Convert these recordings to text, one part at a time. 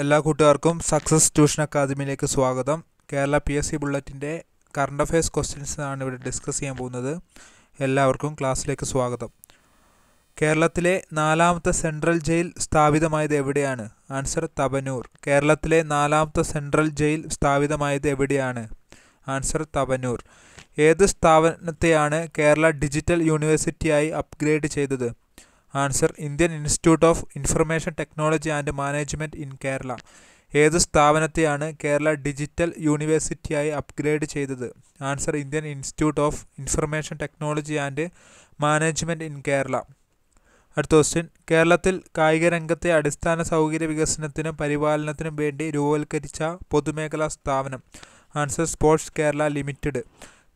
എല്ലാ കൂട്ടുകാർക്കും success tuition അക്കാദമിയിലേക്ക് സ്വാഗതം കേരള പി എസ് സി ബുള്ളറ്റിൻ്റെ കറണ്ട് അഫയേഴ്സ് ക്വസ്റ്റ്യൻസാണ് ഇവിടെ ഡിസ്കസ് ചെയ്യാൻ പോകുന്നത് എല്ലാവർക്കും ക്ലാസ്സിലേക്ക് സ്വാഗതം കേരളത്തിലെ നാലാമത്തെ സെൻട്രൽ ജയിൽ സ്ഥാപിതമായത് എവിടെയാണ് ആൻസർ തവനൂർ കേരളത്തിലെ നാലാമത്തെ സെൻട്രൽ ജയിൽ സ്ഥാപിതമായത് എവിടെയാണ് ആൻസർ തവനൂർ ഏത് സ്ഥാപനത്തെയാണ് കേരള ഡിജിറ്റൽ യൂണിവേഴ്സിറ്റിയായി അപ്ഗ്രേഡ് ചെയ്തത് answer Indian Institute of Information Technology and Management in Kerala ഏത് സ്ഥാപനത്തെയാണ് കേരള ഡിജിറ്റൽ യൂണിവേഴ്സിറ്റിയായി അപ്ഗ്രേഡ് ചെയ്തത് answer Indian Institute of Information Technology and Management in Kerala അടുത്ത ക്വസ്റ്റ്യൻ കേരളത്തിൽ കായിക രംഗത്തെ അടിസ്ഥാന സൗകര്യ വികസനത്തിനും പരിപാലനത്തിനും വേണ്ടി രൂപവൽക്കരിച്ച പൊതുമേഖലാ സ്ഥാപനം ആൻസർ സ്പോർട്സ് കേരള ലിമിറ്റഡ്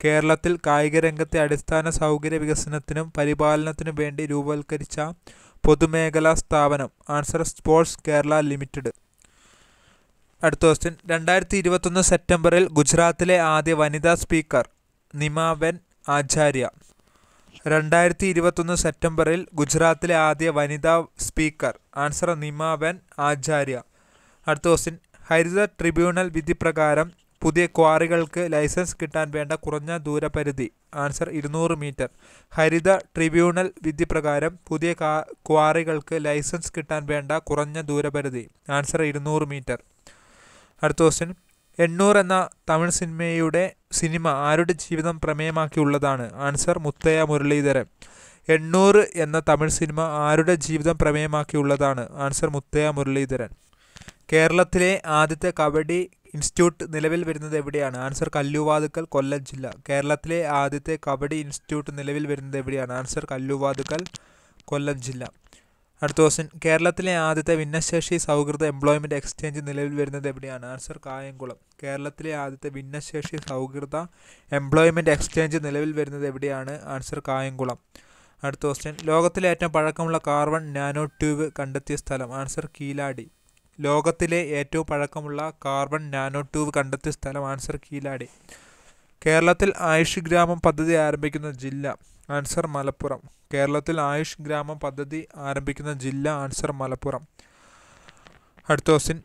കേരളത്തിൽ കായികരംഗത്തെ അടിസ്ഥാന സൗകര്യ വികസനത്തിനും പരിപാലനത്തിനും വേണ്ടി രൂപവൽക്കരിച്ച പൊതുമേഖലാ സ്ഥാപനം ആൻസർ സ്പോർട്സ് കേരള ലിമിറ്റഡ് അടുത്ത ക്വസ്റ്റ്യൻ രണ്ടായിരത്തി ഇരുപത്തൊന്ന് സെപ്റ്റംബറിൽ ഗുജറാത്തിലെ ആദ്യ വനിതാ സ്പീക്കർ നിമാവൻ ആചാര്യ രണ്ടായിരത്തി ഇരുപത്തൊന്ന് സെപ്റ്റംബറിൽ ഗുജറാത്തിലെ ആദ്യ വനിതാ സ്പീക്കർ ആൻസർ നിമാവൻ ആചാര്യ അടുത്ത ക്വസ്റ്റ്യൻ ഹരിത ട്രിബ്യൂണൽ വിധി പ്രകാരം പുതിയ ക്വാറികൾക്ക് ലൈസൻസ് കിട്ടാൻ വേണ്ട കുറഞ്ഞ ദൂരപരിധി ആൻസർ ഇരുന്നൂറ് മീറ്റർ ഹരിത ട്രിബ്യൂണൽ വിധിപ്രകാരം പുതിയ ക്വാറികൾക്ക് ലൈസൻസ് കിട്ടാൻ വേണ്ട കുറഞ്ഞ ദൂരപരിധി ആൻസർ ഇരുന്നൂറ് മീറ്റർ അടുത്ത ക്വസ്റ്റ്യൻ എണ്ണൂർ എന്ന തമിഴ് സിനിമയുടെ സിനിമ ആരുടെ ജീവിതം പ്രമേയമാക്കിയുള്ളതാണ് ആൻസർ മുത്തയ്യ മുരളീധരൻ എണ്ണൂറ് എന്ന തമിഴ് സിനിമ ആരുടെ ജീവിതം പ്രമേയമാക്കിയുള്ളതാണ് ആൻസർ മുത്തയ്യ മുരളീധരൻ കേരളത്തിലെ ആദ്യത്തെ കബഡി ഇൻസ്റ്റിറ്റ്യൂട്ട് നിലവിൽ വരുന്നത് എവിടെയാണ് ആൻസർ കല്ലുവാതുക്കൽ കൊല്ലം ജില്ല കേരളത്തിലെ ആദ്യത്തെ കബഡി ഇൻസ്റ്റിറ്റ്യൂട്ട് നിലവിൽ വരുന്നത് എവിടെയാണ് ആൻസർ കല്ലുവാതുക്കൽ കൊല്ലം ജില്ല അടുത്ത ക്വസ്റ്റ്യൻ കേരളത്തിലെ ആദ്യത്തെ ഭിന്നശേഷി സൗഹൃദ എംപ്ലോയ്മെൻറ്റ് എക്സ്ചേഞ്ച് നിലവിൽ വരുന്നത് എവിടെയാണ് ആൻസർ കായംകുളം കേരളത്തിലെ ആദ്യത്തെ ഭിന്നശേഷി സൗഹൃദ എംപ്ലോയ്മെൻറ്റ് എക്സ്ചേഞ്ച് നിലവിൽ വരുന്നത് എവിടെയാണ് ആൻസർ കായംകുളം അടുത്ത ക്വസ്റ്റ്യൻ ലോകത്തിലെ ഏറ്റവും പഴക്കമുള്ള കാർബൺ നാനോ ട്യൂബ് കണ്ടെത്തിയ സ്ഥലം ആൻസർ കീലാടി ലോകത്തിലെ ഏറ്റവും പഴക്കമുള്ള കാർബൺ നാനോ ട്യൂബ് കണ്ടെത്തിയ സ്ഥലം ആൻസർ കീലാടി കേരളത്തിൽ ആയുഷ് ഗ്രാമം പദ്ധതി ആരംഭിക്കുന്ന ജില്ല ആൻസർ മലപ്പുറം കേരളത്തിൽ ആയുഷ് ഗ്രാമം പദ്ധതി ആരംഭിക്കുന്ന ജില്ല ആൻസർ മലപ്പുറം അടുത്ത ക്വസ്റ്റ്യൻ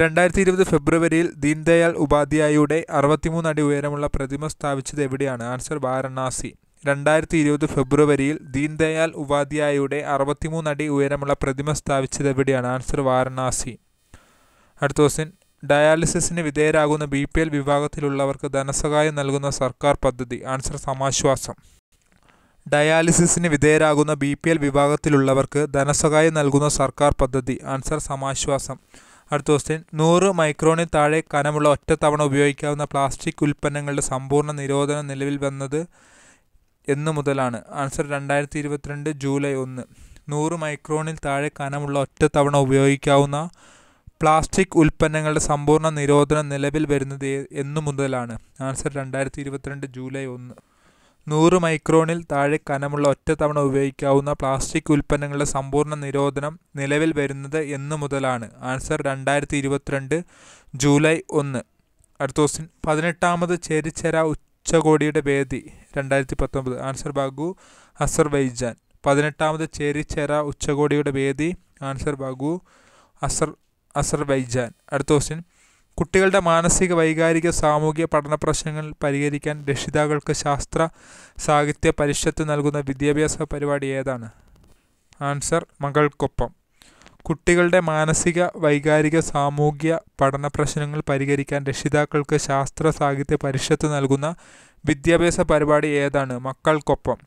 രണ്ടായിരത്തി ഇരുപത് ഫെബ്രുവരിയിൽ ദീൻദയാൽ ഉപാധ്യായയുടെ അറുപത്തിമൂന്ന് അടി ഉയരമുള്ള പ്രതിമ സ്ഥാപിച്ചത് എവിടെയാണ് ആൻസർ വാരണാസി രണ്ടായിരത്തി ഇരുപത് ഫെബ്രുവരിയിൽ ദീൻദയാൽ ഉപാധ്യായയുടെ അറുപത്തിമൂന്ന് അടി ഉയരമുള്ള പ്രതിമ സ്ഥാപിച്ചത് എവിടെയാണ് ആൻസർ വാരണാസി അടുത്ത ദിവസം ഡയാലിസിന് വിധേയരാകുന്ന ബി പി എൽ വിഭാഗത്തിലുള്ളവർക്ക് ധനസഹായം നൽകുന്ന സർക്കാർ പദ്ധതി ആൻസർ സമാശ്വാസം ഡയാലിസിന് വിധേയരാകുന്ന ബി പി എൽ വിഭാഗത്തിലുള്ളവർക്ക് ധനസഹായം നൽകുന്ന സർക്കാർ പദ്ധതി ആൻസർ സമാശ്വാസം അടുത്ത ദിവസം നൂറ് മൈക്രോണിൽ താഴെ കനമുള്ള ഒറ്റത്തവണ ഉപയോഗിക്കാവുന്ന പ്ലാസ്റ്റിക് ഉൽപ്പന്നങ്ങളുടെ സമ്പൂർണ്ണ നിരോധനം നിലവിൽ വന്നത് എന്നു മുതലാണ് ആൻസർ രണ്ടായിരത്തി ഇരുപത്തിരണ്ട് ജൂലൈ ഒന്ന് നൂറ് മൈക്രോണിൽ താഴെ കനമുള്ള ഒറ്റത്തവണ ഉപയോഗിക്കാവുന്ന പ്ലാസ്റ്റിക് ഉൽപ്പന്നങ്ങളുടെ സമ്പൂർണ്ണ നിരോധനം നിലവിൽ വരുന്നത് എന്നു മുതലാണ് ആൻസർ രണ്ടായിരത്തി ഇരുപത്തിരണ്ട് ജൂലൈ ഒന്ന് നൂറ് മൈക്രോണിൽ താഴെ കനമുള്ള ഒറ്റത്തവണ ഉപയോഗിക്കാവുന്ന പ്ലാസ്റ്റിക് ഉൽപ്പന്നങ്ങളുടെ സമ്പൂർണ്ണ നിരോധനം നിലവിൽ വരുന്നത് എന്നു മുതലാണ് ആൻസർ രണ്ടായിരത്തി ഇരുപത്തിരണ്ട് ജൂലൈ ഒന്ന് അടുത്ത ക്വസ്റ്റ്യൻ പതിനെട്ടാമത് ചേരിച്ചേര ഉച്ചകോടിയുടെ വേദി രണ്ടായിരത്തി പത്തൊമ്പത് ആൻസർ ബാഗു അസർബൈജാൻ പതിനെട്ടാമത് ചേരിച്ചേര ഉച്ചകോടിയുടെ വേദി ആൻസർ ബാഗു അസർ അസർബൈജാൻ അടുത്ത ക്വസ്റ്റ്യൻ കുട്ടികളുടെ മാനസിക വൈകാരിക സാമൂഹിക പഠന പ്രശ്നങ്ങൾ പരിഹരിക്കാൻ രക്ഷിതാക്കൾക്ക് ശാസ്ത്ര സാഹിത്യ പരിഷത്ത് നൽകുന്ന വിദ്യാഭ്യാസ പരിപാടി ഏതാണ് ആൻസർ മകൾക്കൊപ്പം കുട്ടികളുടെ മാനസിക വൈകാരിക സാമൂഹിക പഠന പ്രശ്നങ്ങൾ പരിഹരിക്കാൻ രക്ഷിതാക്കൾക്ക് ശാസ്ത്ര സാഹിത്യ പരിഷത്ത് നൽകുന്ന വിദ്യാഭ്യാസ പരിപാടി ഏതാണ് മക്കൾക്കൊപ്പം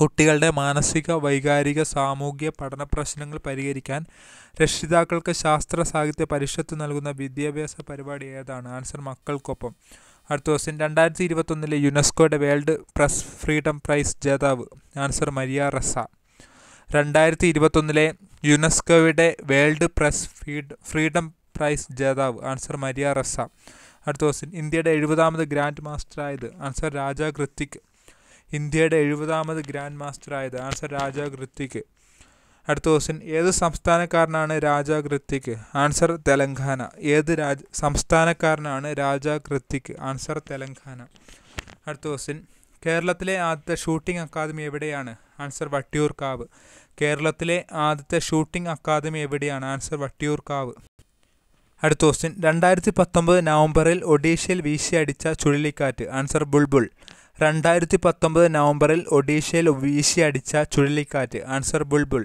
കുട്ടികളുടെ മാനസിക വൈകാരിക സാമൂഹിക പഠന പ്രശ്നങ്ങൾ പരിഹരിക്കാൻ രക്ഷിതാക്കൾക്ക് ശാസ്ത്ര സാഹിത്യ പരിഷത്ത് നൽകുന്ന വിദ്യാഭ്യാസ പരിപാടി ഏതാണ് ആൻസർ മക്കൾക്കൊപ്പം അടുത്ത ക്വസ്റ്റ്യൻ രണ്ടായിരത്തി ഇരുപത്തൊന്നിലെ യുനെസ്കോയുടെ വേൾഡ് പ്രസ് ഫ്രീഡം പ്രൈസ് ജേതാവ് ആൻസർ മരിയ റസ രണ്ടായിരത്തി ഇരുപത്തൊന്നിലെ യുനെസ്കോയുടെ World Press freed Freedom Prize ജേതാവ് ആൻസർ മരിയ റസ അടുത്ത ക്വസ്റ്റ്യൻ ഇന്ത്യയുടെ എഴുപതാമത് ഗ്രാൻഡ് മാസ്റ്ററായത് ആൻസർ രാജ കൃത്തിക് ഇന്ത്യയുടെ എഴുപതാമത് ഗ്രാൻഡ് മാസ്റ്ററായത് ആൻസർ രാജ ഗൃത്തിക്ക് അടുത്ത ക്വസ്റ്റ്യൻ ഏത് സംസ്ഥാനക്കാരനാണ് രാജ ഗൃത്തിക്ക് ആൻസർ തെലങ്കാന ഏത് രാജ സംസ്ഥാനക്കാരനാണ് രാജ ഗൃത്തിക്ക് ആൻസർ തെലങ്കാന അടുത്ത ക്വസ്റ്റ്യൻ കേരളത്തിലെ ആദ്യത്തെ ഷൂട്ടിംഗ് അക്കാദമി എവിടെയാണ് ആൻസർ വട്ടിയൂർക്കാവ് കേരളത്തിലെ ആദ്യത്തെ ഷൂട്ടിംഗ് അക്കാദമി എവിടെയാണ് ആൻസർ വട്ടിയൂർക്കാവ് അടുത്ത ക്വസ്റ്റ്യൻ രണ്ടായിരത്തി പത്തൊമ്പത് നവംബറിൽ ഒഡീഷയിൽ വീശിയടിച്ച ചുഴലിക്കാറ്റ് ആൻസർ ബുൾബുൾ രണ്ടായിരത്തി പത്തൊമ്പത് നവംബറിൽ ഒഡീഷയിൽ വീശിയടിച്ച ചുഴലിക്കാറ്റ് ആൻസർ ബുൾബുൾ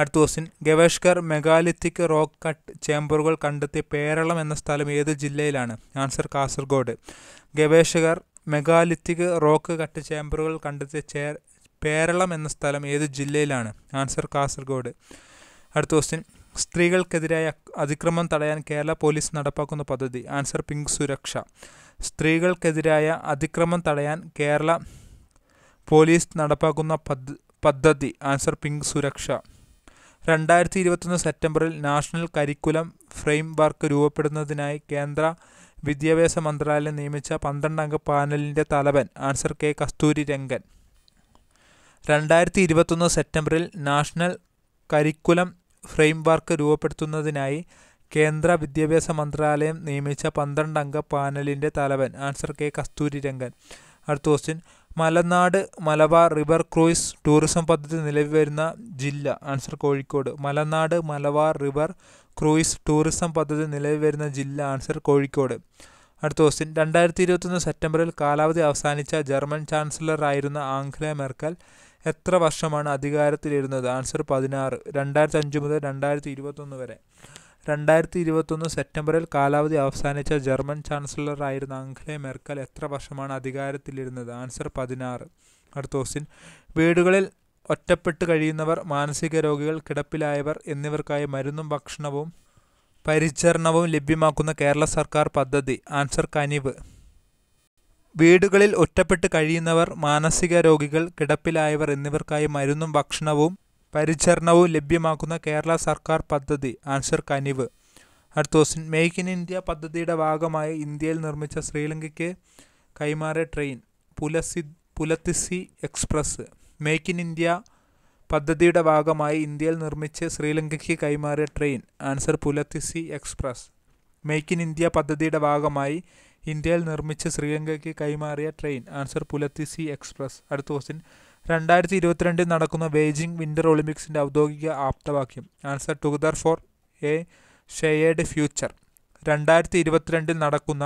അടുത്ത ക്വസ്റ്റ്യൻ ഗവേഷകർ മെഗാലിത്തിക് റോക്ക് കട്ട് ചേമ്പറുകൾ കണ്ടെത്തിയ പേരളം എന്ന സ്ഥലം ഏത് ജില്ലയിലാണ് ആൻസർ കാസർഗോഡ് ഗവേഷകർ മെഗാലിത്തിക് റോക്ക് കട്ട് ചേമ്പറുകൾ കണ്ടെത്തിയ ചേർ പേരളം എന്ന സ്ഥലം ഏത് ജില്ലയിലാണ് ആൻസർ കാസർഗോഡ് അടുത്ത ക്വസ്റ്റ്യൻ സ്ത്രീകൾക്കെതിരായ അതിക്രമം തടയാൻ കേരള പോലീസ് നടപ്പാക്കുന്ന പദ്ധതി ആൻസർ പിങ്ക് സുരക്ഷ സ്ത്രീകൾക്കെതിരായ അതിക്രമം തടയാൻ കേരള പോലീസ് നടപ്പാക്കുന്ന പദ്ധതി ആൻസർ പിങ്ക് സുരക്ഷ രണ്ടായിരത്തി ഇരുപത്തൊന്ന് സെപ്റ്റംബറിൽ നാഷണൽ കരിക്കുലം ഫ്രെയിം വർക്ക് രൂപപ്പെടുന്നതിനായി കേന്ദ്ര വിദ്യാഭ്യാസ മന്ത്രാലയം നിയമിച്ച പന്ത്രണ്ടംഗ പാനലിൻ്റെ തലവൻ ആൻസർ കെ കസ്തൂരി രംഗൻ രണ്ടായിരത്തി ഇരുപത്തൊന്ന് സെപ്റ്റംബറിൽ നാഷണൽ കരിക്കുലം ഫ്രെയിം വർക്ക് രൂപപ്പെടുത്തുന്നതിനായി കേന്ദ്ര വിദ്യാഭ്യാസ മന്ത്രാലയം നിയമിച്ച പന്ത്രണ്ടംഗ പാനലിന്റെ തലവൻ ആൻസർ കെ രംഗൻ അടുത്ത question Malanad Malabar river cruise tourism പദ്ധതി നിലവിൽ വരുന്ന ജില്ല answer Kozhikode Malanad Malabar river cruise tourism പദ്ധതി നിലവിൽ വരുന്ന ജില്ല ആൻസർ കോഴിക്കോട് അടുത്ത ക്വസ്റ്റ്യൻ രണ്ടായിരത്തി ഇരുപത്തൊന്ന് സെപ്റ്റംബറിൽ കാലാവധി അവസാനിച്ച ജർമ്മൻ ചാൻസലറായിരുന്ന ആംഗ്ല മെർക്കൽ എത്ര വർഷമാണ് അധികാരത്തിലിരുന്നത് ആൻസർ പതിനാറ് രണ്ടായിരത്തി അഞ്ച് മുതൽ രണ്ടായിരത്തി ഇരുപത്തൊന്ന് വരെ രണ്ടായിരത്തി ഇരുപത്തൊന്ന് സെപ്റ്റംബറിൽ കാലാവധി അവസാനിച്ച ജർമ്മൻ ചാൻസലറായിരുന്ന അംഗ്ലെ മെർക്കൽ എത്ര വർഷമാണ് അധികാരത്തിലിരുന്നത് ആൻസർ പതിനാറ് അടുത്ത ക്വസ്റ്റ്യൻ വീടുകളിൽ ഒറ്റപ്പെട്ട് കഴിയുന്നവർ മാനസിക രോഗികൾ കിടപ്പിലായവർ എന്നിവർക്കായി മരുന്നും ഭക്ഷണവും പരിചരണവും ലഭ്യമാക്കുന്ന കേരള സർക്കാർ പദ്ധതി ആൻസർ കനിവ് വീടുകളിൽ ഒറ്റപ്പെട്ട് കഴിയുന്നവർ മാനസിക രോഗികൾ കിടപ്പിലായവർ എന്നിവർക്കായി മരുന്നും ഭക്ഷണവും പരിചരണവും ലഭ്യമാക്കുന്ന കേരള സർക്കാർ പദ്ധതി ആൻസർ കനിവ് അടുത്ത ക്വസ്റ്റ്യൻ മേക്ക് ഇൻ ഇന്ത്യ പദ്ധതിയുടെ ഭാഗമായി ഇന്ത്യയിൽ നിർമ്മിച്ച ശ്രീലങ്കയ്ക്ക് കൈമാറിയ ട്രെയിൻ പുലസി Pulathisi express make in India പദ്ധതിയുടെ ഭാഗമായി ഇന്ത്യയിൽ നിർമ്മിച്ച് ശ്രീലങ്കയ്ക്ക് കൈമാറിയ train answer Pulathisi express make in India പദ്ധതിയുടെ ഭാഗമായി ഇന്ത്യയിൽ നിർമ്മിച്ച് ശ്രീലങ്കയ്ക്ക് കൈമാറിയ ട്രെയിൻ ആൻസർ പുലത്തിസി എക്സ്പ്രസ് അടുത്ത ക്വസ്റ്റ്യൻ രണ്ടായിരത്തി ഇരുപത്തിരണ്ടിൽ നടക്കുന്ന ബെയ്ജിംഗ് വിൻ്റർ ഒളിമ്പിക്സിൻ്റെ ഔദ്യോഗിക ആപ്തവാക്യം answer together for a shared future രണ്ടായിരത്തി ഇരുപത്തിരണ്ടിൽ നടക്കുന്ന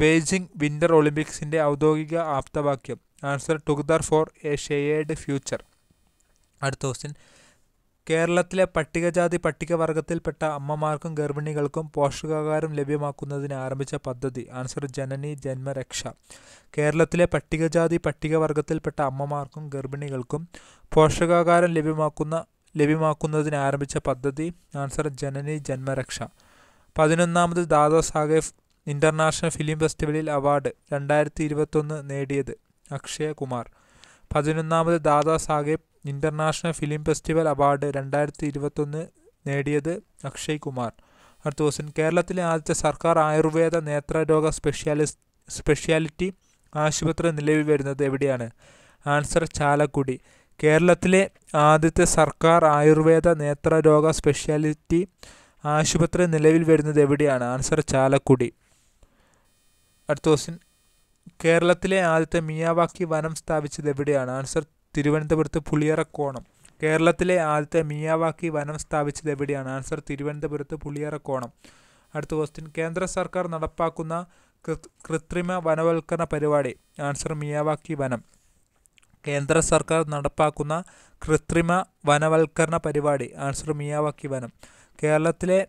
ബെയ്ജിംഗ് വിൻ്റർ ഒളിമ്പിക്സിൻ്റെ ഔദ്യോഗിക ആപ്തവാക്യം answer together for a shared future അടുത്ത ക്വസ്റ്റ്യൻ കേരളത്തിലെ പട്ടികജാതി പട്ടികവർഗത്തിൽപ്പെട്ട അമ്മമാർക്കും ഗർഭിണികൾക്കും പോഷകാഹാരം ലഭ്യമാക്കുന്നതിന് ആരംഭിച്ച പദ്ധതി ആൻസർ ജനനി ജന്മരക്ഷ കേരളത്തിലെ പട്ടികജാതി പട്ടികവർഗത്തിൽപ്പെട്ട അമ്മമാർക്കും ഗർഭിണികൾക്കും പോഷകാഹാരം ലഭ്യമാക്കുന്ന ലഭ്യമാക്കുന്നതിന് ആരംഭിച്ച പദ്ധതി ആൻസർ ജനനി ജന്മരക്ഷ പതിനൊന്നാമത് ദാദാ സാഹേബ് ഇൻ്റർനാഷണൽ ഫിലിം ഫെസ്റ്റിവലിൽ അവാർഡ് രണ്ടായിരത്തി ഇരുപത്തൊന്ന് നേടിയത് അക്ഷയ കുമാർ പതിനൊന്നാമത് Dada Saheb International Film Festival Award രണ്ടായിരത്തി ഇരുപത്തൊന്ന് നേടിയത് അക്ഷയ് കുമാർ അടുത്ത ദിവസം കേരളത്തിലെ ആദ്യത്തെ സർക്കാർ ആയുർവേദ നേത്രരോഗ സ്പെഷ്യാലിസ്റ്റ് സ്പെഷ്യാലിറ്റി ആശുപത്രി നിലവിൽ വരുന്നത് എവിടെയാണ് ആൻസർ ചാലക്കുടി കേരളത്തിലെ ആദ്യത്തെ സർക്കാർ ആയുർവേദ നേത്രരോഗ സ്പെഷ്യാലിറ്റി ആശുപത്രി നിലവിൽ വരുന്നത് എവിടെയാണ് ആൻസർ ചാലക്കുടി അടുത്ത ദിവസം കേരളത്തിലെ ആദ്യത്തെ മിയാവാക്കി വനം സ്ഥാപിച്ചത് എവിടെയാണ് ആൻസർ തിരുവനന്തപുരത്ത് പുളിയറക്കോണം കേരളത്തിലെ ആദ്യത്തെ മിയാവാക്കി വനം സ്ഥാപിച്ചത് എവിടെയാണ് ആൻസർ തിരുവനന്തപുരത്ത് പുളിയറക്കോണം അടുത്ത ക്വസ്റ്റ്യൻ കേന്ദ്ര സർക്കാർ നടപ്പാക്കുന്ന കൃത്രിമ വനവൽക്കരണ പരിപാടി ആൻസർ മിയാവാക്കി വനം കേന്ദ്ര സർക്കാർ നടപ്പാക്കുന്ന കൃത്രിമ വനവൽക്കരണ പരിപാടി ആൻസർ മിയാവാക്കി വനം കേരളത്തിലെ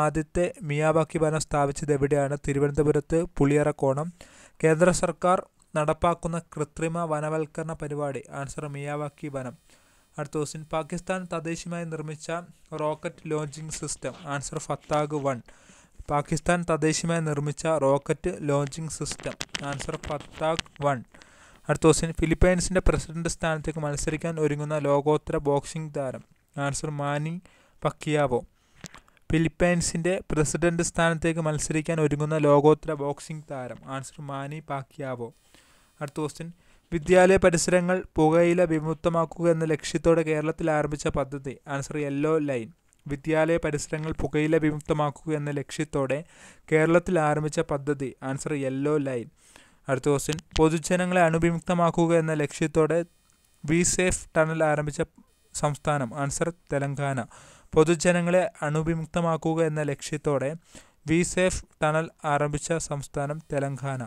ആദ്യത്തെ മിയാവാക്കി വനം സ്ഥാപിച്ചത് എവിടെയാണ് തിരുവനന്തപുരത്ത് പുളിയറക്കോണം കേന്ദ്ര സർക്കാർ നടപ്പാക്കുന്ന കൃത്രിമ വനവൽക്കരണ പരിപാടി ആൻസർ മിയാവാക്കി വനം അടുത്ത ക്വസ്റ്റ്യൻ പാകിസ്ഥാൻ തദ്ദേശീയമായി നിർമ്മിച്ച rocket launching system answer Fatah one Pakistan തദ്ദേശീയമായി നിർമ്മിച്ച rocket launching system answer Fatah one അടുത്ത ക്വസ്റ്റ്യൻ ഫിലിപ്പൈൻസിൻ്റെ പ്രസിഡന്റ് സ്ഥാനത്തേക്ക് മത്സരിക്കാൻ ഒരുങ്ങുന്ന ലോകോത്തര ബോക്സിംഗ് താരം ആൻസർ മാനി പക്കിയാവോ ഫിലിപ്പൈൻസിൻ്റെ പ്രസിഡന്റ് സ്ഥാനത്തേക്ക് മത്സരിക്കാൻ ഒരുങ്ങുന്ന ലോകോത്തര ബോക്സിംഗ് താരം ആൻസർ മാനി പാക്യാവോ അടുത്ത ക്വസ്റ്റ്യൻ വിദ്യാലയ പരിസരങ്ങൾ പുകയില വിമുക്തമാക്കുക എന്ന ലക്ഷ്യത്തോടെ കേരളത്തിൽ ആരംഭിച്ച പദ്ധതി ആൻസർ യെല്ലോ ലൈൻ വിദ്യാലയ പരിസരങ്ങൾ പുകയില വിമുക്തമാക്കുക എന്ന ലക്ഷ്യത്തോടെ കേരളത്തിൽ ആരംഭിച്ച പദ്ധതി ആൻസർ യെല്ലോ ലൈൻ അടുത്ത ക്വസ്റ്റ്യൻ പൊതുജനങ്ങളെ അണുവിമുക്തമാക്കുക എന്ന ലക്ഷ്യത്തോടെ വി സേഫ് ടണൽ ആരംഭിച്ച സംസ്ഥാനം ആൻസർ തെലങ്കാന പൊതുജനങ്ങളെ അണുവിമുക്തമാക്കുക എന്ന ലക്ഷ്യത്തോടെ വി സേഫ് ടണൽ ആരംഭിച്ച സംസ്ഥാനം തെലങ്കാന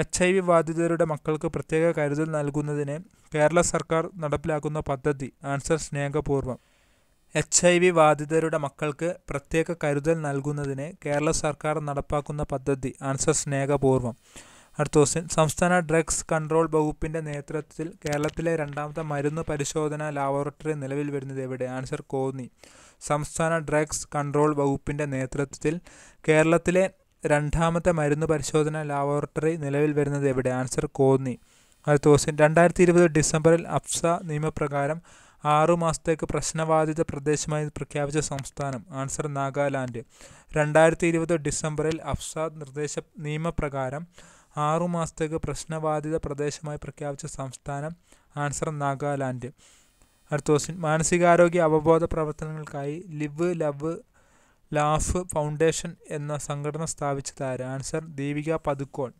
എച്ച് ഐ വി ബാധിതരുടെ മക്കൾക്ക് പ്രത്യേക കരുതൽ നൽകുന്നതിന് കേരള സർക്കാർ നടപ്പിലാക്കുന്ന പദ്ധതി ആൻസർ സ്നേഹപൂർവ്വം എച്ച് ഐ വി ബാധിതരുടെ മക്കൾക്ക് പ്രത്യേക കരുതൽ നൽകുന്നതിന് കേരള സർക്കാർ നടപ്പാക്കുന്ന പദ്ധതി ആൻസർ സ്നേഹപൂർവ്വം അടുത്ത ക്വസ്റ്റ്യൻ സംസ്ഥാന ഡ്രഗ്സ് കൺട്രോൾ വകുപ്പിൻ്റെ നേതൃത്വത്തിൽ കേരളത്തിലെ രണ്ടാമത്തെ മരുന്ന് പരിശോധന ലാബോറട്ടറി നിലവിൽ വരുന്നത് എവിടെ ആൻസർ കോന്നി സംസ്ഥാന ഡ്രഗ്സ് കൺട്രോൾ വകുപ്പിൻ്റെ നേതൃത്വത്തിൽ കേരളത്തിലെ രണ്ടാമത്തെ മരുന്ന് പരിശോധന ലാബോറട്ടറി നിലവിൽ വരുന്നത് എവിടെ ആൻസർ കോന്നി അടുത്ത ക്വസ്റ്റ്യൻ രണ്ടായിരത്തി ഇരുപത് ഡിസംബറിൽ അഫ്സ നിയമപ്രകാരം ആറു മാസത്തേക്ക് പ്രശ്നബാധിത പ്രദേശമായി പ്രഖ്യാപിച്ച സംസ്ഥാനം ആൻസർ നാഗാലാൻഡ് രണ്ടായിരത്തി ഇരുപത് ഡിസംബറിൽ അഫ്സാദ് നിർദ്ദേശ നിയമപ്രകാരം ആറുമാസത്തേക്ക് പ്രശ്നബാധിത പ്രദേശമായി പ്രഖ്യാപിച്ച സംസ്ഥാനം ആൻസർ നാഗാലാൻഡ് അടുത്ത ക്വസ്റ്റ്യൻ മാനസികാരോഗ്യ അവബോധ പ്രവർത്തനങ്ങൾക്കായി ലിവ് ലവ് ലാഫ് ഫൗണ്ടേഷൻ എന്ന സംഘടന സ്ഥാപിച്ചതാര് ആൻസർ ദീപിക പതുക്കോൺ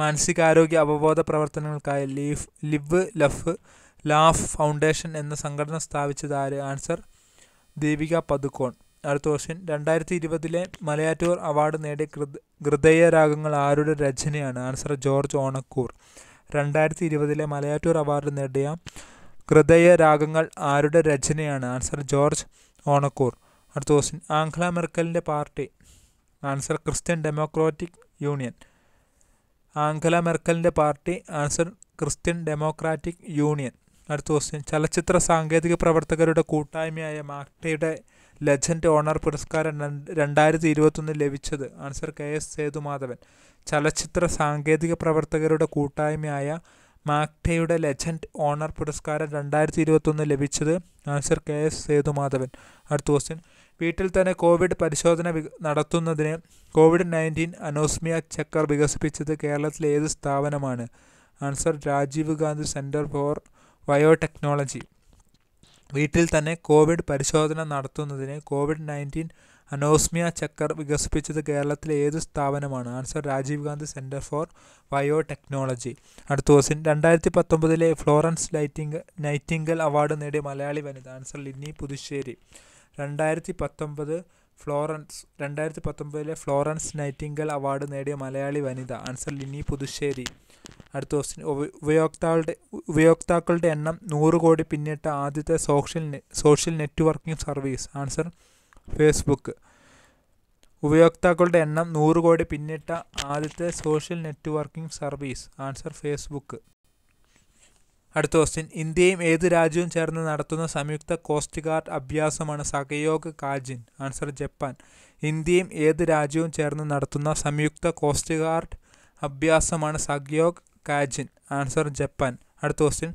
മാനസികാരോഗ്യ അവബോധ പ്രവർത്തനങ്ങൾക്കായി leaf live love laugh foundation എന്ന സംഘടന സ്ഥാപിച്ചതാര് ആൻസർ ദീപിക പതുക്കോൺ അടുത്ത ക്വസ്റ്റ്യൻ രണ്ടായിരത്തി ഇരുപതിലെ മലയാറ്റൂർ അവാർഡ് നേടിയ ഹൃദ ഹൃദയരാഗങ്ങൾ ആരുടെ രചനയാണ് ആൻസർ ജോർജ് ഓണക്കൂർ രണ്ടായിരത്തി ഇരുപതിലെ മലയാറ്റൂർ അവാർഡ് നേടിയ ഹൃദയരാഗങ്ങൾ ആരുടെ രചനയാണ് ആൻസർ ജോർജ് ഓണക്കൂർ അടുത്ത ക്വസ്റ്റ്യൻ ആംഗ്ല മെർക്കലിൻ്റെ party answer Christian Democratic Union Angela മെർക്കലിൻ്റെ party answer Christian Democratic Union അടുത്ത ക്വസ്റ്റ്യൻ ചലച്ചിത്ര സാങ്കേതിക പ്രവർത്തകരുടെ കൂട്ടായ്മയായ മാക്ടയുടെ ലെജൻഡ് ഓണർ പുരസ്കാരം രണ്ടായിരത്തി ഇരുപത്തൊന്നിൽ ലഭിച്ചത് ആൻസർ കെ എസ് സേതുമാധവൻ ചലച്ചിത്ര സാങ്കേതിക പ്രവർത്തകരുടെ കൂട്ടായ്മയായ മാക്ടയുടെ ലെജൻഡ് ഓണർ പുരസ്കാരം രണ്ടായിരത്തി ഇരുപത്തൊന്ന് ലഭിച്ചത് ആൻസർ കെ എസ് സേതുമാധവൻ അടുത്ത ക്വസ്റ്റ്യൻ വീട്ടിൽ തന്നെ കോവിഡ് പരിശോധന നടത്തുന്നതിന് കോവിഡ് നയൻറ്റീൻ അനോസ്മിയ ചെക്കർ വികസിപ്പിച്ചത് കേരളത്തിലെ ഏത് സ്ഥാപനമാണ് answer Rajiv Gandhi Centre for Biotechnology വീട്ടിൽ തന്നെ കോവിഡ് പരിശോധന നടത്തുന്നതിന് കോവിഡ് നയൻറ്റീൻ അനോസ്മിയ ചക്കർ വികസിപ്പിച്ചത് കേരളത്തിലെ ഏത് സ്ഥാപനമാണ് answer Rajiv Gandhi Centre for biotechnology അടുത്ത ക്വസ്റ്റ്യൻ രണ്ടായിരത്തി പത്തൊമ്പതിലെ ഫ്ലോറൻസ് ലൈറ്റിംഗ് നൈറ്റിംഗൽ അവാർഡ് നേടിയ മലയാളി വനിത ആൻസർ ലിന്നി പുതുശ്ശേരി രണ്ടായിരത്തി പത്തൊമ്പത് ഫ്ലോറൻസ് രണ്ടായിരത്തി പത്തൊമ്പതിലെ ഫ്ലോറൻസ് നൈറ്റിംഗൽ അവാർഡ് നേടിയ മലയാളി വനിത ആൻസർ ലിനി പുതുശ്ശേരി അടുത്ത ക്വസ്റ്റ്യൻ ഉപയോക്താക്കളുടെ ഉപയോക്താക്കളുടെ എണ്ണം നൂറ് കോടി പിന്നിട്ട ആദ്യത്തെ social social networking service answer Facebook ഉപയോക്താക്കളുടെ എണ്ണം നൂറ് കോടി പിന്നിട്ട ആദ്യത്തെ social networking service answer Facebook അടുത്ത ക്വസ്റ്റ്യൻ ഇന്ത്യയും ഏത് രാജ്യവും ചേർന്ന് നടത്തുന്ന സംയുക്ത കോസ്റ്റ് ഗാർഡ് അഭ്യാസമാണ് സഹയോഗ് കാജിൻ ആൻസർ ജപ്പാൻ ഇന്ത്യയും ഏത് രാജ്യവും ചേർന്ന് നടത്തുന്ന സംയുക്ത കോസ്റ്റ് ഗാർഡ് അഭ്യാസമാണ് സഗ്യോഗ് കാജിൻ ആൻസർ ജപ്പാൻ അടുത്ത ക്വസ്റ്റ്യൻ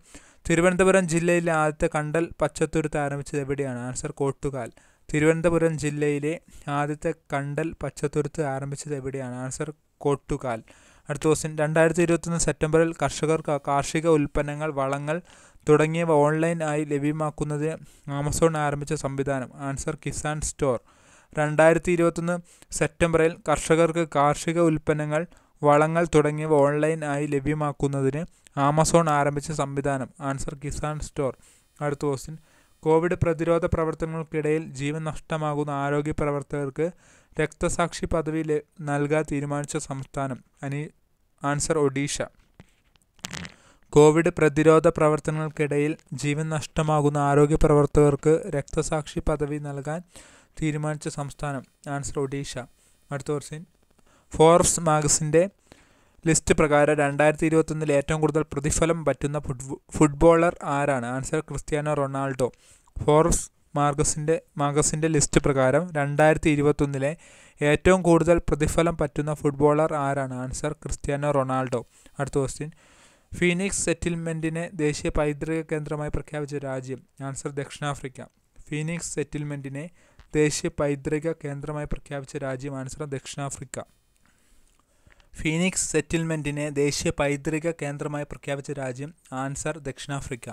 തിരുവനന്തപുരം ജില്ലയിലെ ആദ്യത്തെ കണ്ടൽ പച്ചത്തുരുത്ത് ആരംഭിച്ചത് എവിടെയാണ് ആൻസർ കോട്ടുകാൽ തിരുവനന്തപുരം ജില്ലയിലെ ആദ്യത്തെ കണ്ടൽ പച്ചത്തുരുത്ത് ആരംഭിച്ചത് എവിടെയാണ് ആൻസർ കോട്ടുകാൽ അടുത്ത ക്വസ്റ്റ്യൻ രണ്ടായിരത്തി ഇരുപത്തൊന്ന് സെപ്റ്റംബറിൽ കർഷകർക്ക് കാർഷിക ഉൽപ്പന്നങ്ങൾ വളങ്ങൾ തുടങ്ങിയവ ആയി ലഭ്യമാക്കുന്നത് ആമസോൺ ആരംഭിച്ച സംവിധാനം ആൻസർ കിസാൻ സ്റ്റോർ രണ്ടായിരത്തി ഇരുപത്തൊന്ന് സെപ്റ്റംബറിൽ കർഷകർക്ക് കാർഷിക ഉൽപ്പന്നങ്ങൾ വളങ്ങൾ തുടങ്ങിയവ ഓൺലൈൻ ആയി ലഭ്യമാക്കുന്നതിന് ആമസോൺ ആരംഭിച്ച സംവിധാനം ആൻസർ കിസാൻ സ്റ്റോർ അടുത്ത ക്വസ്റ്റ്യൻ കോവിഡ് പ്രതിരോധ പ്രവർത്തനങ്ങൾക്കിടയിൽ ജീവൻ നഷ്ടമാകുന്ന ആരോഗ്യ പ്രവർത്തകർക്ക് രക്തസാക്ഷി പദവി നൽകാൻ തീരുമാനിച്ച സംസ്ഥാനം അനി ആൻസർ ഒഡീഷ കോവിഡ് പ്രതിരോധ പ്രവർത്തനങ്ങൾക്കിടയിൽ ജീവൻ നഷ്ടമാകുന്ന ആരോഗ്യ പ്രവർത്തകർക്ക് രക്തസാക്ഷി പദവി നൽകാൻ തീരുമാനിച്ച സംസ്ഥാനം ആൻസർ ഒഡീഷ അടുത്ത ക്വസ്റ്റ്യൻ ഫോർബ്സ് മാഗസിൻ്റെ ലിസ്റ്റ് പ്രകാരം രണ്ടായിരത്തി ഇരുപത്തൊന്നിൽ ഏറ്റവും കൂടുതൽ പ്രതിഫലം പറ്റുന്ന ഫുട്ബോളർ ആരാണ് ആൻസർ ക്രിസ്ത്യാനോ റൊണാൾഡോ ഫോർബ്സ് മാർഗസിൻ്റെ മാഗസിൻ്റെ ലിസ്റ്റ് പ്രകാരം രണ്ടായിരത്തി ഇരുപത്തൊന്നിലെ ഏറ്റവും കൂടുതൽ പ്രതിഫലം പറ്റുന്ന ഫുട്ബോളർ ആരാണ് ആൻസർ ക്രിസ്ത്യാനോ റൊണാൾഡോ അടുത്ത ക്വസ്റ്റ്യൻ ഫീനിക്സ് സെറ്റിൽമെൻറ്റിനെ ദേശീയ പൈതൃക കേന്ദ്രമായി പ്രഖ്യാപിച്ച രാജ്യം ആൻസർ ദക്ഷിണാഫ്രിക്ക ഫീനിക്സ് സെറ്റിൽമെൻറ്റിനെ ദേശീയ പൈതൃക കേന്ദ്രമായി പ്രഖ്യാപിച്ച രാജ്യം ആൻസർ ദക്ഷിണാഫ്രിക്ക ഫീനിക്സ് സെറ്റിൽമെൻറ്റിനെ ദേശീയ പൈതൃക കേന്ദ്രമായി പ്രഖ്യാപിച്ച രാജ്യം ആൻസർ ദക്ഷിണാഫ്രിക്ക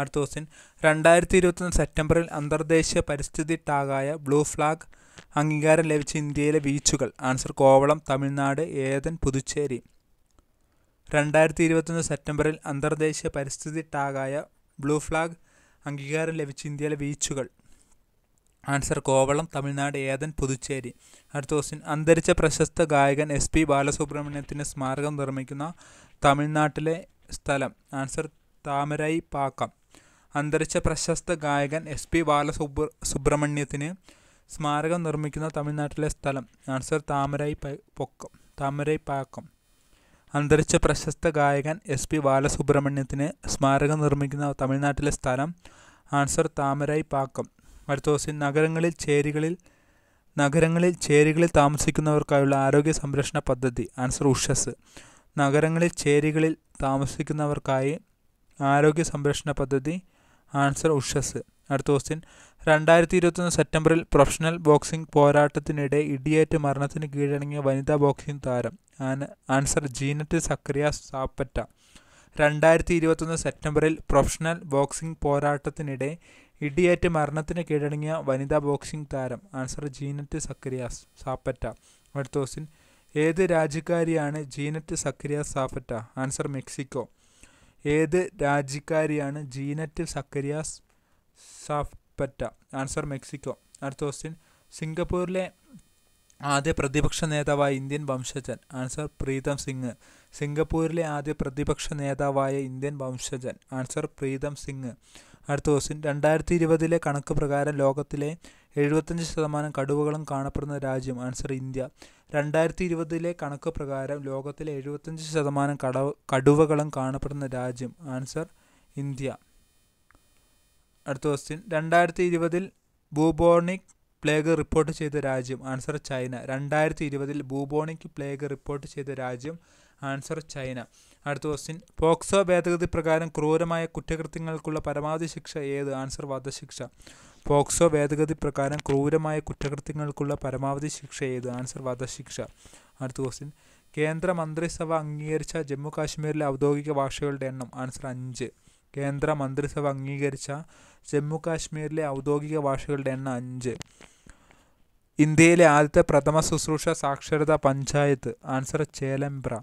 അടുത്ത ക്വസ്റ്റ്യൻ രണ്ടായിരത്തി ഇരുപത്തൊന്ന് സെപ്റ്റംബറിൽ അന്തർദേശീയ പരിസ്ഥിതി ടാഗായ ബ്ലൂ ഫ്ലാഗ് അംഗീകാരം ലഭിച്ച ഇന്ത്യയിലെ ബീച്ചുകൾ ആൻസർ കോവളം തമിഴ്നാട് ഏതൻ പുതുച്ചേരി രണ്ടായിരത്തി ഇരുപത്തൊന്ന് സെപ്റ്റംബറിൽ അന്തർദേശീയ പരിസ്ഥിതി ടാഗായ ബ്ലൂ ഫ്ലാഗ് അംഗീകാരം ലഭിച്ച ഇന്ത്യയിലെ ബീച്ചുകൾ ആൻസർ കോവളം തമിഴ്നാട് ഏതൻ പുതുച്ചേരി അടുത്ത ക്വസ്റ്റ്യൻ അന്തരിച്ച പ്രശസ്ത ഗായകൻ എസ് പി ബാലസുബ്രഹ്മണ്യത്തിന് സ്മാരകം നിർമ്മിക്കുന്ന തമിഴ്നാട്ടിലെ സ്ഥലം ആൻസർ താമരായി പാക്കം അന്തരിച്ച പ്രശസ്ത ഗായകൻ എസ് പി ബാലസുബ്ര സുബ്രഹ്മണ്യത്തിന് സ്മാരകം നിർമ്മിക്കുന്ന തമിഴ്നാട്ടിലെ സ്ഥലം ആൻസർ താമരായി പൊക്കം താമരായി പാക്കം അന്തരിച്ച പ്രശസ്ത ഗായകൻ എസ് പി ബാലസുബ്രഹ്മണ്യത്തിന് സ്മാരകം നിർമ്മിക്കുന്ന തമിഴ്നാട്ടിലെ സ്ഥലം ആൻസർ താമരായി പാക്കം അടുത്ത നഗരങ്ങളിൽ ചേരികളിൽ നഗരങ്ങളിൽ ചേരികളിൽ താമസിക്കുന്നവർക്കായുള്ള ആരോഗ്യ സംരക്ഷണ പദ്ധതി ആൻസർ ഉഷസ് നഗരങ്ങളിൽ ചേരികളിൽ താമസിക്കുന്നവർക്കായി ആരോഗ്യ സംരക്ഷണ പദ്ധതി ആൻസർ ഉഷസ് അടുത്ത ക്വസ്റ്റ്യൻ രണ്ടായിരത്തി ഇരുപത്തൊന്ന് സെപ്റ്റംബറിൽ പ്രൊഫഷണൽ ബോക്സിംഗ് പോരാട്ടത്തിനിടെ ഇടിയേറ്റ് മരണത്തിന് കീഴടങ്ങിയ വനിതാ ബോക്സിംഗ് താരം ആൻസർ ജീനറ്റ് സക്രിയ സാപ്പറ്റ രണ്ടായിരത്തി ഇരുപത്തൊന്ന് സെപ്റ്റംബറിൽ പ്രൊഫഷണൽ ബോക്സിംഗ് പോരാട്ടത്തിനിടെ ഇടിയേറ്റ് മരണത്തിന് കീഴടങ്ങിയ വനിതാ ബോക്സിംഗ് താരം ആൻസർ ജീനറ്റ് സക്രിയാസ് സാപ്പറ്റ അടുത്ത ക്വസ്റ്റിൻ ഏത് രാജ്യക്കാരിയാണ് Jeanette Zacarias Zapata answer Mexico ഏത് രാജ്യക്കാരിയാണ് Jeanette Zacarias Zapata answer Mexico അടുത്ത ക്വസ്റ്റിൻ സിംഗപ്പൂരിലെ ആദ്യ പ്രതിപക്ഷ നേതാവായ ഇന്ത്യൻ വംശജൻ ആൻസർ പ്രീതം സിംഗ് സിംഗപ്പൂരിലെ ആദ്യ പ്രതിപക്ഷ നേതാവായ ഇന്ത്യൻ വംശജൻ ആൻസർ പ്രീതം സിംഗ് അടുത്ത ദിവസം രണ്ടായിരത്തി ഇരുപതിലെ കണക്ക് പ്രകാരം ലോകത്തിലെ എഴുപത്തഞ്ച് ശതമാനം കടുവകളും കാണപ്പെടുന്ന രാജ്യം ആൻസർ ഇന്ത്യ രണ്ടായിരത്തി ഇരുപതിലെ കണക്ക് പ്രകാരം ലോകത്തിലെ എഴുപത്തഞ്ച് ശതമാനം കടവ് കടുവകളും കാണപ്പെടുന്ന രാജ്യം ആൻസർ ഇന്ത്യ അടുത്ത ക്വസ്റ്റ്യൻ രണ്ടായിരത്തി ഇരുപതിൽ ബൂബോണിക് പ്ലേഗ് റിപ്പോർട്ട് ചെയ്ത രാജ്യം ആൻസർ ചൈന രണ്ടായിരത്തി ഇരുപതിൽ ബൂബോണിക് പ്ലേഗ് റിപ്പോർട്ട് ചെയ്ത രാജ്യം ആൻസർ ചൈന അടുത്ത ക്വസ്റ്റ്യൻ പോക്സോ ഭേദഗതി പ്രകാരം ക്രൂരമായ കുറ്റകൃത്യങ്ങൾക്കുള്ള പരമാവധി ശിക്ഷ ഏത് ആൻസർ വധശിക്ഷ പോക്സോ ഭേദഗതി പ്രകാരം ക്രൂരമായ കുറ്റകൃത്യങ്ങൾക്കുള്ള പരമാവധി ശിക്ഷ ഏത് ആൻസർ വധശിക്ഷ അടുത്ത ക്വസ്റ്റ്യൻ കേന്ദ്ര മന്ത്രിസഭ അംഗീകരിച്ച ജമ്മു കാശ്മീരിലെ ഔദ്യോഗിക ഭാഷകളുടെ എണ്ണം ആൻസർ അഞ്ച് കേന്ദ്ര മന്ത്രിസഭ അംഗീകരിച്ച ജമ്മു കാശ്മീരിലെ ഔദ്യോഗിക ഭാഷകളുടെ എണ്ണം അഞ്ച് ഇന്ത്യയിലെ ആദ്യത്തെ പ്രഥമ ശുശ്രൂഷ സാക്ഷരതാ പഞ്ചായത്ത് ആൻസർ ചേലമ്പ്ര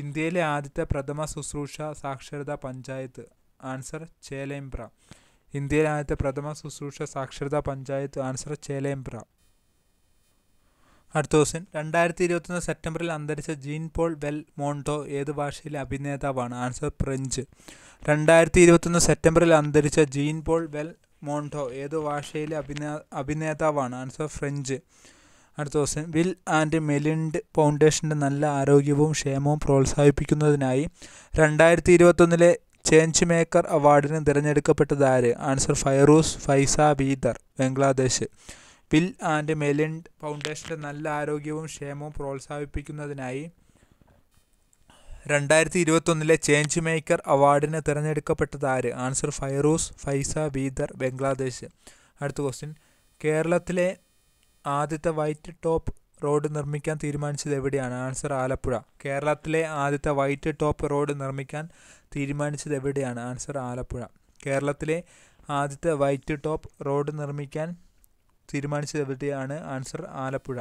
ഇന്ത്യയിലെ ആദ്യത്തെ പ്രഥമ ശുശ്രൂഷ സാക്ഷരതാ പഞ്ചായത്ത് ആൻസർ ചേലേംപ്ര ഇന്ത്യയിലെ ആദ്യത്തെ പ്രഥമ ശുശ്രൂഷ സാക്ഷരതാ പഞ്ചായത്ത് ആൻസർ ചേലേംപ്ര അടുത്ത ക്വസ്റ്റ്യൻ രണ്ടായിരത്തി ഇരുപത്തൊന്ന് സെപ്റ്റംബറിൽ അന്തരിച്ച ജീൻ പോൾ വെൽ മോണ്ടോ ഏത് ഭാഷയിലെ അഭിനേതാവാണ് ആൻസർ ഫ്രഞ്ച് രണ്ടായിരത്തി ഇരുപത്തൊന്ന് സെപ്റ്റംബറിൽ അന്തരിച്ച ജീൻ പോൾ വെൽ മോണ്ടോ ഏത് ഭാഷയിലെ അഭിനേ അഭിനേതാവാണ് ആൻസർ ഫ്രഞ്ച് അടുത്ത ദിവസം വിൽ ആൻഡ് മെലിൻഡ് ഫൗണ്ടേഷൻ്റെ നല്ല ആരോഗ്യവും ക്ഷേമവും പ്രോത്സാഹിപ്പിക്കുന്നതിനായി രണ്ടായിരത്തി ഇരുപത്തൊന്നിലെ ചേഞ്ച് മേക്കർ അവാർഡിന് തിരഞ്ഞെടുക്കപ്പെട്ടത് ആര് answer Fairuz Faiza Beether Bangladesh Bill and Melinda ഫൗണ്ടേഷൻ്റെ നല്ല ആരോഗ്യവും ക്ഷേമവും പ്രോത്സാഹിപ്പിക്കുന്നതിനായി രണ്ടായിരത്തി ഇരുപത്തൊന്നിലെ ചേഞ്ച് മേക്കർ അവാർഡിന് തിരഞ്ഞെടുക്കപ്പെട്ടത് ആര് ആൻസർ ഫൈറൂസ് ഫൈസ ബീദർ ബംഗ്ലാദേശ് അടുത്ത ക്വസ്റ്റ്യൻ കേരളത്തിലെ ആദ്യത്തെ വൈറ്റ് ടോപ്പ് റോഡ് നിർമ്മിക്കാൻ തീരുമാനിച്ചത് എവിടെയാണ് ആൻസർ ആലപ്പുഴ കേരളത്തിലെ ആദ്യത്തെ വൈറ്റ് ടോപ്പ് റോഡ് നിർമ്മിക്കാൻ തീരുമാനിച്ചത് എവിടെയാണ് ആൻസർ ആലപ്പുഴ കേരളത്തിലെ ആദ്യത്തെ വൈറ്റ് ടോപ്പ് റോഡ് നിർമ്മിക്കാൻ തീരുമാനിച്ചത് എവിടെയാണ് ആൻസർ ആലപ്പുഴ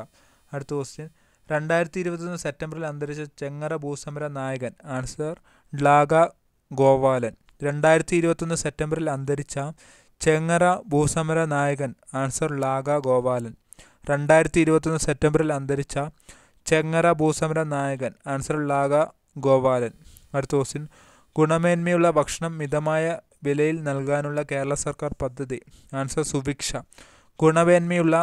അടുത്ത ക്വസ്റ്റ്യൻ രണ്ടായിരത്തി ഇരുപത്തൊന്ന് സെപ്റ്റംബറിൽ അന്തരിച്ച ചെങ്ങറ ഭൂസമര നായകൻ ആൻസർ ഡ്ലാഗ ഗോപാലൻ രണ്ടായിരത്തി ഇരുപത്തൊന്ന് സെപ്റ്റംബറിൽ അന്തരിച്ച ചെങ്ങറ ഭൂസമര നായകൻ ആൻസർ ലാഗ ഗോപാലൻ രണ്ടായിരത്തി ഇരുപത്തൊന്ന് സെപ്റ്റംബറിൽ അന്തരിച്ച ചെങ്ങറ ഭൂസമര നായകൻ ആൻസർ ലാഗ ഗോപാലൻ അടുത്ത ക്വസ്റ്റ്യൻ ഗുണമേന്മയുള്ള ഭക്ഷണം മിതമായ വിലയിൽ നൽകാനുള്ള കേരള സർക്കാർ പദ്ധതി ആൻസർ സുഭിക്ഷ ഗുണമേന്മയുള്ള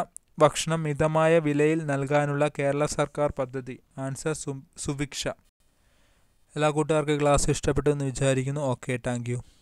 ഭക്ഷണം മിതമായ വിലയിൽ നൽകാനുള്ള കേരള സർക്കാർ പദ്ധതി ആൻസർ സു സുഭിക്ഷ എല്ലാ കൂട്ടുകാർക്കും ക്ലാസ് ഇഷ്ടപ്പെട്ടു എന്ന് വിചാരിക്കുന്നു ഓക്കെ താങ്ക്